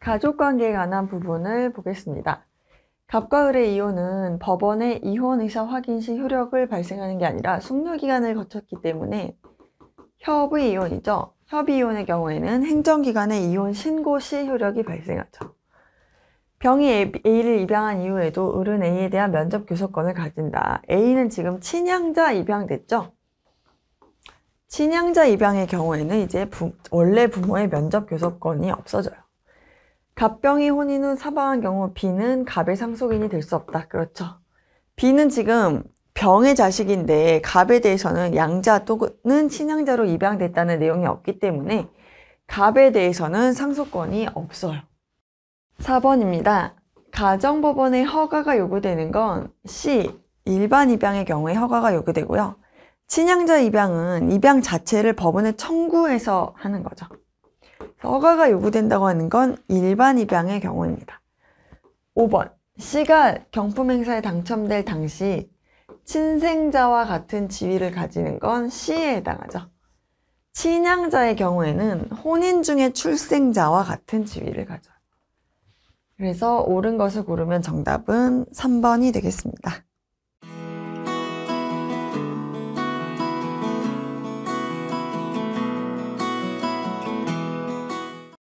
가족관계에 관한 부분을 보겠습니다. 갑과 을의 이혼은 법원의 이혼 의사 확인 시 효력을 발생하는 게 아니라 숙려 기간을 거쳤기 때문에 협의 이혼이죠. 협의 이혼의 경우에는 행정기관의 이혼 신고 시 효력이 발생하죠. 병이 A를 입양한 이후에도 을은 A에 대한 면접 교섭권을 가진다. A는 지금 친양자 입양됐죠? 친양자 입양의 경우에는 이제 부, 원래 부모의 면접 교섭권이 없어져요. 갑병이 혼인 후 사망한 경우 B는 갑의 상속인이 될 수 없다. 그렇죠. B는 지금 병의 자식인데 갑에 대해서는 양자 또는 친양자로 입양됐다는 내용이 없기 때문에 갑에 대해서는 상속권이 없어요. 4번입니다. 가정법원의 허가가 요구되는 건 C. 일반 입양의 경우에 허가가 요구되고요. 친양자 입양은 입양 자체를 법원에 청구해서 하는 거죠. 허가가 요구된다고 하는 건 일반 입양의 경우입니다. 5번 시가 경품 행사에 당첨될 당시 친생자와 같은 지위를 가지는 건시에 해당하죠. 친양자의 경우에는 혼인 중에 출생자와 같은 지위를 가져요. 그래서 옳은 것을 고르면 정답은 3번이 되겠습니다.